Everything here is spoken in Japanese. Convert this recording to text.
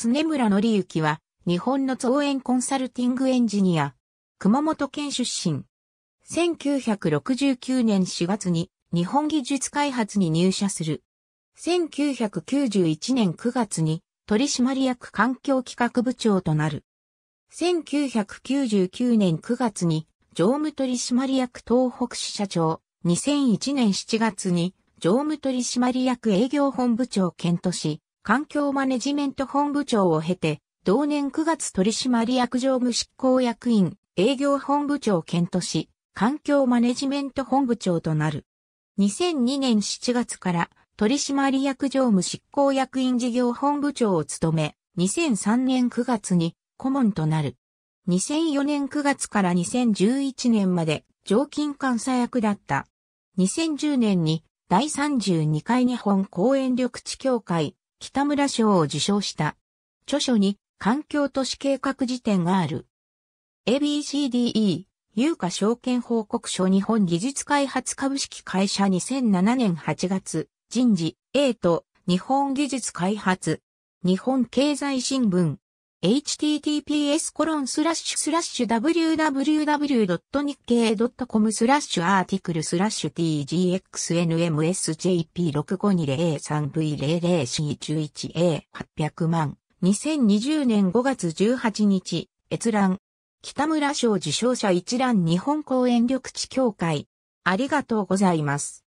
常村則之は、日本の造園コンサルティングエンジニア、熊本県出身。1969年4月に日本技術開発に入社する。1991年9月に取締役環境企画部長となる。1999年9月に常務取締役東北支社長。2001年7月に常務取締役営業本部長兼討し、環境マネジメント本部長を経て、同年9月取締役常務執行役員、営業本部長兼とし、環境マネジメント本部長となる。2002年7月から取締役常務執行役員事業本部長を務め、2003年9月に顧問となる。2004年9月から2011年まで常勤監査役だった。2010年に第32回日本公園緑地協会北村賞を受賞した。著書に環境都市計画辞典がある。ABCDE、有価証券報告書日本技術開発株式会社2007年8月、人事、A と日本技術開発、日本経済新聞、https コロンスラッシュスラッシュ www.nikkei.com スラッシュアーティクルスラッシュ t g x n m s j p 6 5 2 0 3 v 0 0 c 1 1 a 8 0 0万2020年5月18日閲覧北村賞受賞者一覧日本公園緑地協会ありがとうございます。